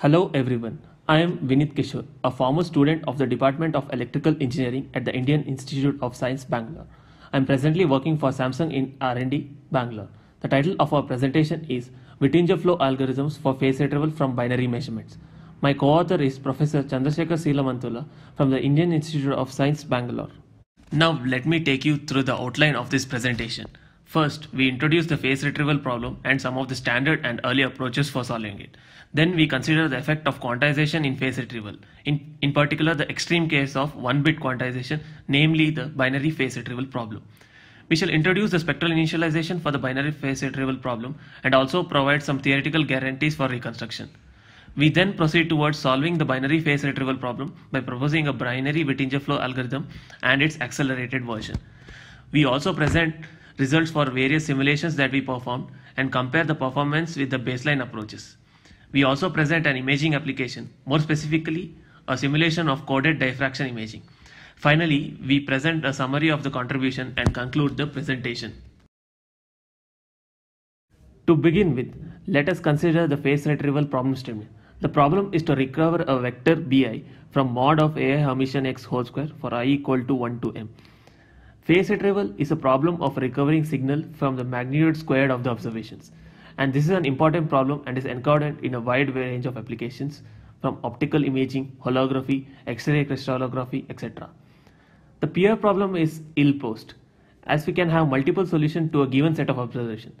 Hello everyone. I am Vinith Kishore, a former student of the Department of Electrical Engineering at the Indian Institute of Science Bangalore. I am presently working for Samsung in R&D Bangalore. The title of our presentation is Wittinger flow algorithms for phase retrieval from binary measurements. My co-author is Professor Chandrasekhar Silamantula from the Indian Institute of Science Bangalore. Now let me take you through the outline of this presentation. First, we introduce the phase retrieval problem and some of the standard and early approaches for solving it. Then we consider the effect of quantization in phase retrieval, in, in particular the extreme case of 1-bit quantization, namely the binary phase retrieval problem. We shall introduce the spectral initialization for the binary phase retrieval problem and also provide some theoretical guarantees for reconstruction. We then proceed towards solving the binary phase retrieval problem by proposing a binary Wittinger flow algorithm and its accelerated version. We also present results for various simulations that we performed and compare the performance with the baseline approaches. We also present an imaging application, more specifically, a simulation of coded diffraction imaging. Finally, we present a summary of the contribution and conclude the presentation. To begin with, let us consider the face retrieval problem statement. The problem is to recover a vector bi from mod of a Hermitian x whole square for i equal to 1 to m. Phase retrieval is a problem of recovering signal from the magnitude squared of the observations. And this is an important problem and is encountered in a wide range of applications from optical imaging, holography, X-ray crystallography, etc. The peer problem is ill-posed as we can have multiple solutions to a given set of observation.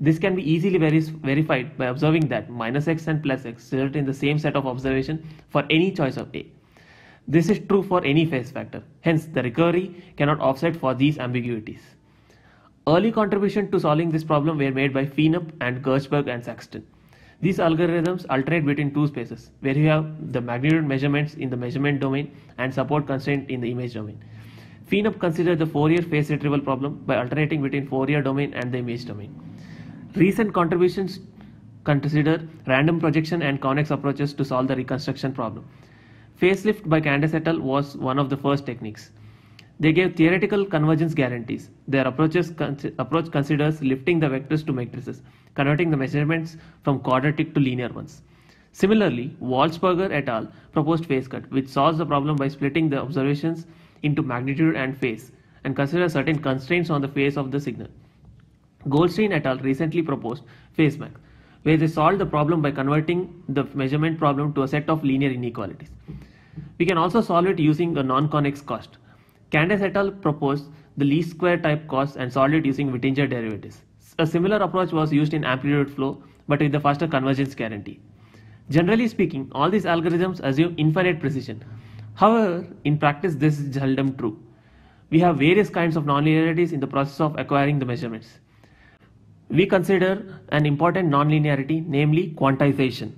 This can be easily verified by observing that minus x and plus x result in the same set of observation for any choice of A. This is true for any phase factor, hence the recovery cannot offset for these ambiguities. Early contributions to solving this problem were made by Feinup and Kirchberg and Saxton. These algorithms alternate between two spaces, where you have the magnitude measurements in the measurement domain and support constraint in the image domain. Feinup considered the Fourier phase retrieval problem by alternating between Fourier domain and the image domain. Recent contributions consider random projection and convex approaches to solve the reconstruction problem. Facelift by et al. was one of the first techniques. They gave theoretical convergence guarantees. Their approaches con approach considers lifting the vectors to matrices, converting the measurements from quadratic to linear ones. Similarly, Walsberger et al. proposed phase cut, which solves the problem by splitting the observations into magnitude and phase, and considers certain constraints on the phase of the signal. Goldstein et al. recently proposed max, where they solved the problem by converting the measurement problem to a set of linear inequalities. We can also solve it using a non-convex cost. Candace et al. proposed the least square type cost and solved it using Wittinger derivatives. A similar approach was used in amplitude flow but with a faster convergence guarantee. Generally speaking, all these algorithms assume infinite precision. However, in practice this is seldom true. We have various kinds of nonlinearities in the process of acquiring the measurements. We consider an important nonlinearity namely quantization.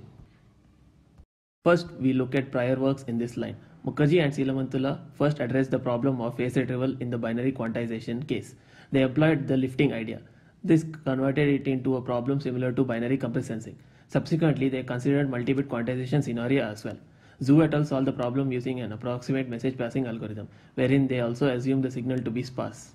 First, we look at prior works in this line. Mukherjee and Silamantula first addressed the problem of phase retrieval in the binary quantization case. They applied the lifting idea. This converted it into a problem similar to binary compress sensing. Subsequently, they considered multi-bit quantization scenario as well. Zhu et al. solved the problem using an approximate message passing algorithm, wherein they also assumed the signal to be sparse.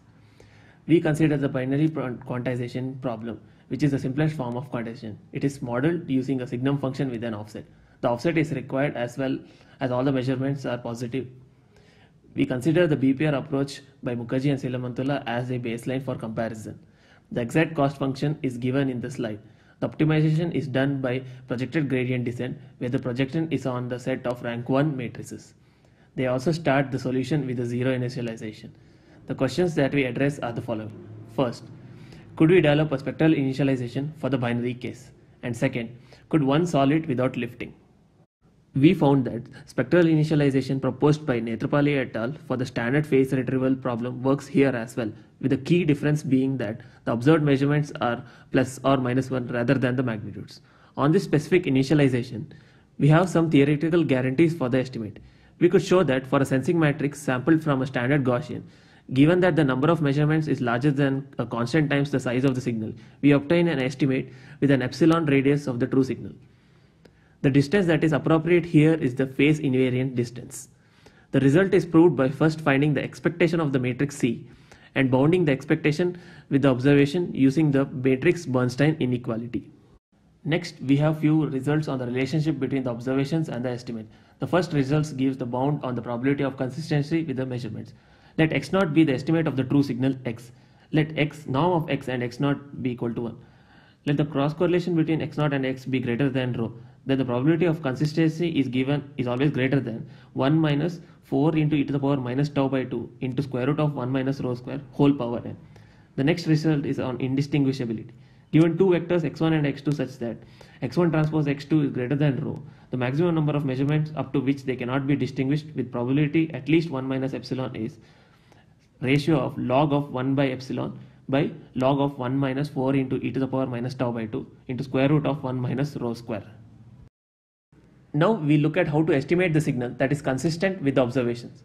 We consider the binary quantization problem, which is the simplest form of quantization. It is modeled using a signum function with an offset. The offset is required as well as all the measurements are positive. We consider the BPR approach by Mukherjee and Silamantula as a baseline for comparison. The exact cost function is given in the slide. The optimization is done by projected gradient descent where the projection is on the set of rank 1 matrices. They also start the solution with a zero initialization. The questions that we address are the following. First, could we develop a spectral initialization for the binary case? And second, could one solve it without lifting? we found that spectral initialization proposed by Netrapali et al. for the standard phase retrieval problem works here as well, with the key difference being that the observed measurements are plus or minus 1 rather than the magnitudes. On this specific initialization, we have some theoretical guarantees for the estimate. We could show that for a sensing matrix sampled from a standard Gaussian, given that the number of measurements is larger than a constant times the size of the signal, we obtain an estimate with an epsilon radius of the true signal. The distance that is appropriate here is the phase invariant distance. The result is proved by first finding the expectation of the matrix C and bounding the expectation with the observation using the matrix Bernstein inequality. Next, we have few results on the relationship between the observations and the estimate. The first results gives the bound on the probability of consistency with the measurements. Let x0 be the estimate of the true signal x. Let x norm of x and x0 be equal to 1. Let the cross correlation between x0 and x be greater than rho. Then the probability of consistency is given is always greater than 1 minus 4 into e to the power minus tau by 2 into square root of 1 minus rho square whole power n. The next result is on indistinguishability. Given two vectors x1 and x2 such that x1 transpose x2 is greater than rho, the maximum number of measurements up to which they cannot be distinguished with probability at least 1 minus epsilon is ratio of log of 1 by epsilon by log of 1 minus 4 into e to the power minus tau by 2 into square root of 1 minus rho square. Now we look at how to estimate the signal that is consistent with the observations.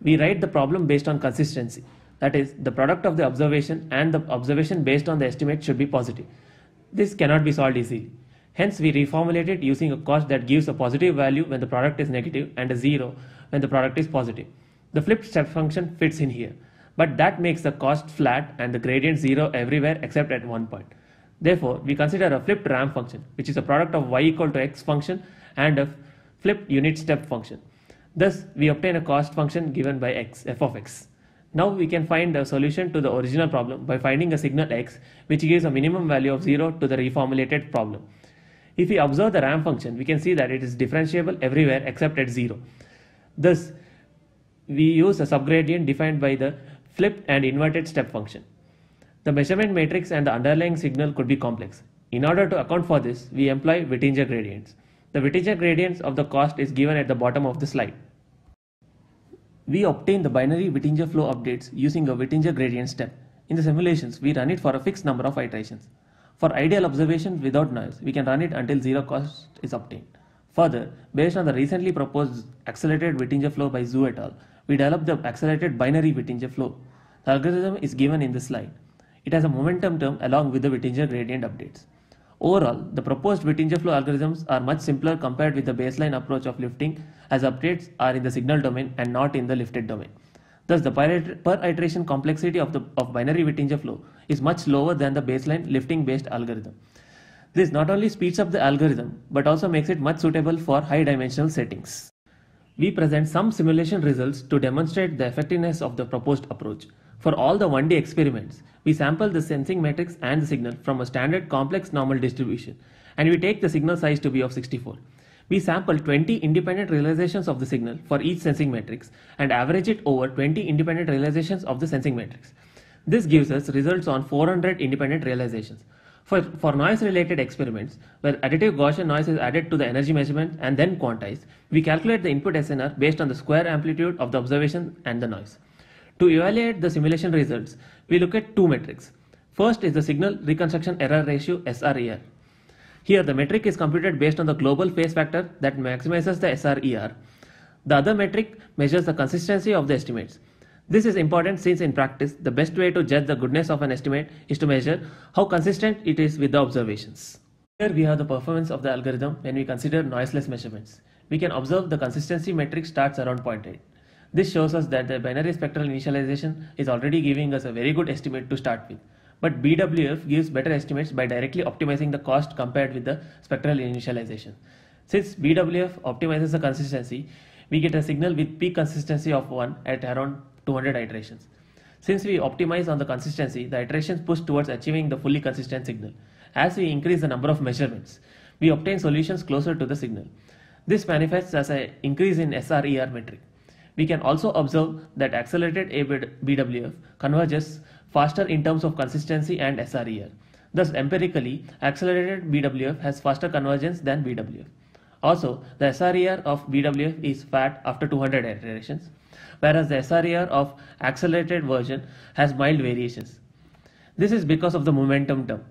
We write the problem based on consistency. That is, the product of the observation and the observation based on the estimate should be positive. This cannot be solved easily. Hence, we reformulate it using a cost that gives a positive value when the product is negative and a 0 when the product is positive. The flipped step function fits in here but that makes the cost flat and the gradient 0 everywhere except at one point. Therefore, we consider a flipped ramp function, which is a product of y equal to x function and a flipped unit step function. Thus, we obtain a cost function given by x, f of x. Now we can find a solution to the original problem by finding a signal x which gives a minimum value of 0 to the reformulated problem. If we observe the ramp function, we can see that it is differentiable everywhere except at 0. Thus, we use a subgradient defined by the flipped and inverted step function. The measurement matrix and the underlying signal could be complex. In order to account for this, we employ Wittinger gradients. The Wittinger gradients of the cost is given at the bottom of the slide. We obtain the binary Wittinger flow updates using a Wittinger gradient step. In the simulations, we run it for a fixed number of iterations. For ideal observations without noise, we can run it until zero cost is obtained. Further, based on the recently proposed accelerated Wittinger flow by Zhu et al., we develop the accelerated binary Wittinger flow. The algorithm is given in the slide. It has a momentum term along with the Wittinger gradient updates. Overall, the proposed Wittinger flow algorithms are much simpler compared with the baseline approach of lifting as updates are in the signal domain and not in the lifted domain. Thus, the per iteration complexity of, the, of binary Wittinger flow is much lower than the baseline lifting based algorithm. This not only speeds up the algorithm but also makes it much suitable for high dimensional settings we present some simulation results to demonstrate the effectiveness of the proposed approach. For all the 1D experiments, we sample the sensing matrix and the signal from a standard complex normal distribution, and we take the signal size to be of 64. We sample 20 independent realizations of the signal for each sensing matrix and average it over 20 independent realizations of the sensing matrix. This gives us results on 400 independent realizations. For, for noise related experiments, where additive Gaussian noise is added to the energy measurement and then quantized, we calculate the input SNR based on the square amplitude of the observation and the noise. To evaluate the simulation results, we look at two metrics. First is the signal reconstruction error ratio SRER. Here the metric is computed based on the global phase factor that maximizes the SRER. The other metric measures the consistency of the estimates. This is important since in practice, the best way to judge the goodness of an estimate is to measure how consistent it is with the observations. Here we have the performance of the algorithm when we consider noiseless measurements. We can observe the consistency metric starts around 0.8. This shows us that the binary spectral initialization is already giving us a very good estimate to start with. But BWF gives better estimates by directly optimizing the cost compared with the spectral initialization. Since BWF optimizes the consistency, we get a signal with peak consistency of 1 at around 200 iterations. Since we optimize on the consistency, the iterations push towards achieving the fully consistent signal. As we increase the number of measurements, we obtain solutions closer to the signal. This manifests as an increase in SRER metric. We can also observe that accelerated BWF converges faster in terms of consistency and SRER. Thus, empirically, accelerated BWF has faster convergence than BWF. Also, the SRER of BWF is fat after 200 iterations, whereas the SRER of accelerated version has mild variations. This is because of the momentum term.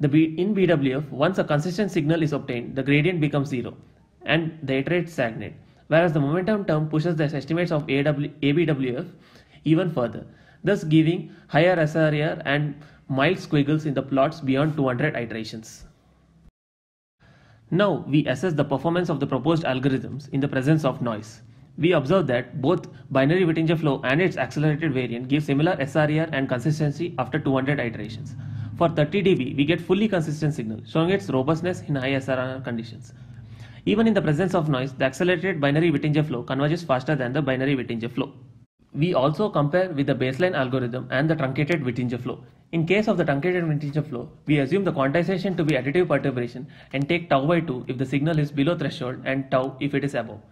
The B in BWF, once a consistent signal is obtained, the gradient becomes zero and the iterates stagnate, whereas the momentum term pushes the estimates of AW ABWF even further, thus giving higher SRER and mild squiggles in the plots beyond 200 iterations. Now we assess the performance of the proposed algorithms in the presence of noise. We observe that both binary Wittinger flow and its accelerated variant give similar SRER and consistency after 200 iterations. For 30 dB, we get fully consistent signal, showing its robustness in high SRR conditions. Even in the presence of noise, the accelerated binary Wittinger flow converges faster than the binary Wittinger flow. We also compare with the baseline algorithm and the truncated Wittinger flow. In case of the truncated integer flow, we assume the quantization to be additive perturbation and take tau by 2 if the signal is below threshold and tau if it is above.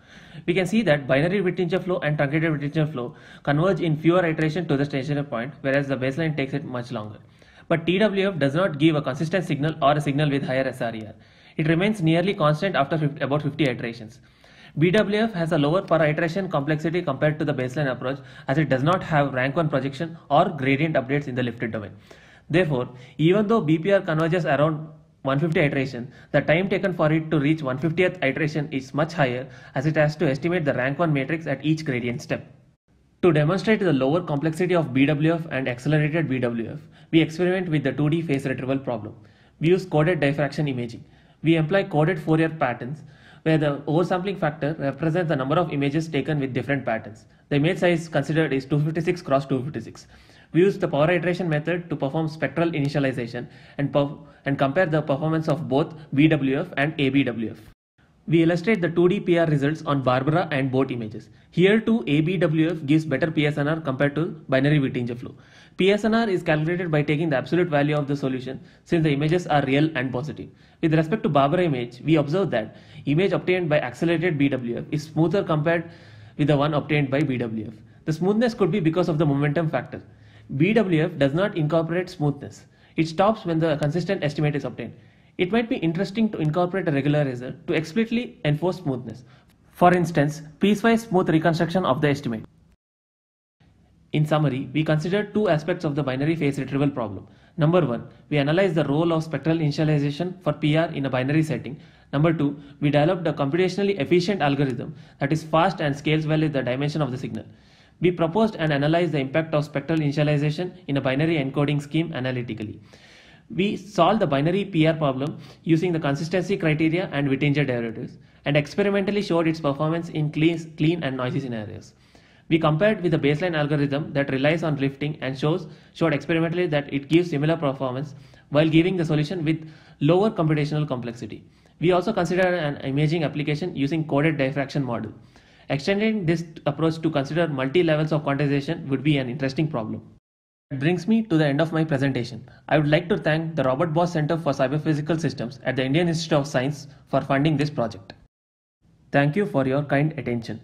We can see that binary bit integer flow and truncated bit integer flow converge in fewer iterations to the stationary point whereas the baseline takes it much longer. But TWF does not give a consistent signal or a signal with higher SRER. It remains nearly constant after 50, about 50 iterations. BWF has a lower per iteration complexity compared to the baseline approach as it does not have rank 1 projection or gradient updates in the lifted domain. Therefore, even though BPR converges around 150 iteration, the time taken for it to reach 150th iteration is much higher as it has to estimate the rank 1 matrix at each gradient step. To demonstrate the lower complexity of BWF and accelerated BWF, we experiment with the 2D phase retrieval problem. We use coded diffraction imaging. We employ coded Fourier patterns where the oversampling factor represents the number of images taken with different patterns. The image size considered is 256 cross 256. We use the power iteration method to perform spectral initialization and, and compare the performance of both BWF and ABWF. We illustrate the 2D PR results on Barbara and boat images. Here too, ABWF gives better PSNR compared to binary Wittinger flow. PSNR is calculated by taking the absolute value of the solution since the images are real and positive. With respect to Barbara image, we observe that image obtained by accelerated BWF is smoother compared with the one obtained by BWF. The smoothness could be because of the momentum factor. BWF does not incorporate smoothness. It stops when the consistent estimate is obtained. It might be interesting to incorporate a regularizer to explicitly enforce smoothness. For instance, piecewise smooth reconstruction of the estimate. In summary, we considered two aspects of the binary phase retrieval problem. Number one, we analyzed the role of spectral initialization for PR in a binary setting. Number two, we developed a computationally efficient algorithm that is fast and scales well with the dimension of the signal. We proposed and analyzed the impact of spectral initialization in a binary encoding scheme analytically. We solved the binary PR problem using the consistency criteria and Wittinger derivatives and experimentally showed its performance in clean, clean and noisy scenarios. We compared with a baseline algorithm that relies on lifting and shows showed experimentally that it gives similar performance while giving the solution with lower computational complexity. We also considered an imaging application using coded diffraction model. Extending this approach to consider multi levels of quantization would be an interesting problem. It brings me to the end of my presentation. I would like to thank the Robert Bosch Center for Cyberphysical Systems at the Indian Institute of Science for funding this project. Thank you for your kind attention.